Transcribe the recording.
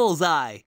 Bullseye!